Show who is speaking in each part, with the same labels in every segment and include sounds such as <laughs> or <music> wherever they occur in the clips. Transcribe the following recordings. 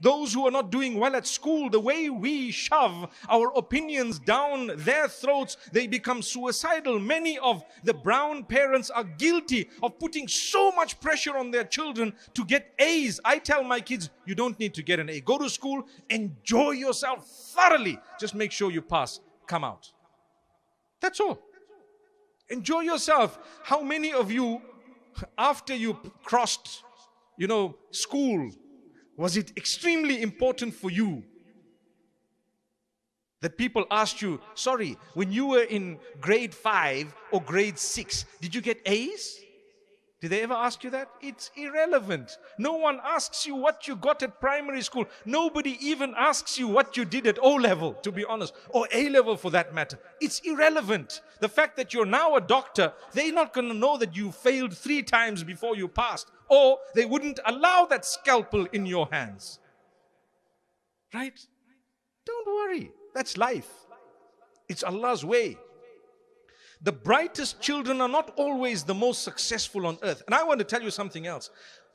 Speaker 1: those who are not doing well at school, the way we shove our opinions down their throats, they become suicidal. Many of the brown parents are guilty of putting so much pressure on their children to get A's. I tell my kids, you don't need to get an A. Go to school, enjoy yourself thoroughly. Just make sure you pass, come out. That's all. Enjoy yourself. How many of you, after you crossed, you know, school, was it extremely important for you that people asked you, sorry, when you were in grade five or grade six, did you get A's? Did they ever ask you that? It's irrelevant. No one asks you what you got at primary school. Nobody even asks you what you did at O level, to be honest, or A level for that matter. It's irrelevant. The fact that you're now a doctor, they're not going to know that you failed three times before you passed or they wouldn't allow that scalpel in your hands. Right? Don't worry. That's life. It's Allah's way. The brightest children are not always the most successful on earth. And I want to tell you something else.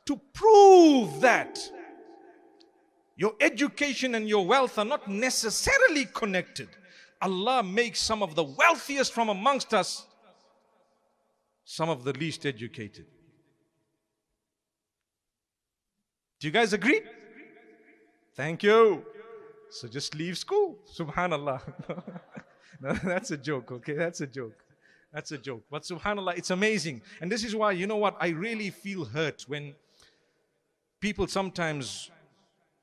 Speaker 1: To prove that your education and your wealth are not necessarily connected, Allah makes some of the wealthiest from amongst us some of the least educated. Do you guys agree? Thank you. So just leave school. Subhanallah. <laughs> no, that's a joke, okay? That's a joke. That's a joke. But subhanallah, it's amazing. And this is why, you know what, I really feel hurt when people sometimes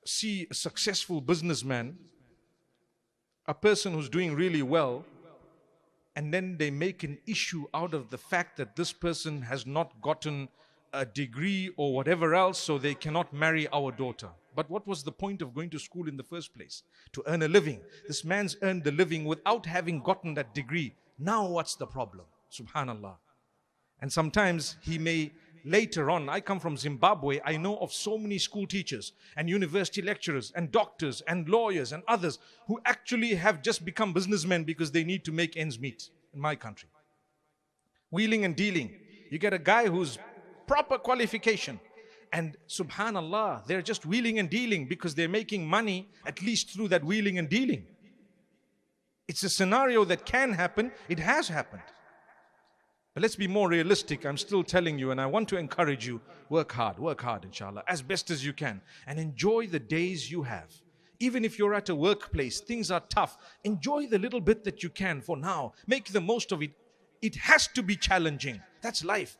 Speaker 1: see a successful businessman, a person who's doing really well, and then they make an issue out of the fact that this person has not gotten a degree or whatever else, so they cannot marry our daughter. But what was the point of going to school in the first place? To earn a living. This man's earned the living without having gotten that degree. Now what's the problem? Subhanallah. And sometimes he may later on, I come from Zimbabwe, I know of so many school teachers and university lecturers and doctors and lawyers and others who actually have just become businessmen because they need to make ends meet in my country. Wheeling and dealing. You get a guy who's proper qualification. And subhanallah, they're just wheeling and dealing because they're making money at least through that wheeling and dealing. It's a scenario that can happen, it has happened. But let's be more realistic. I'm still telling you, and I want to encourage you work hard, work hard, inshallah, as best as you can, and enjoy the days you have. Even if you're at a workplace, things are tough, enjoy the little bit that you can for now. Make the most of it. It has to be challenging. That's life.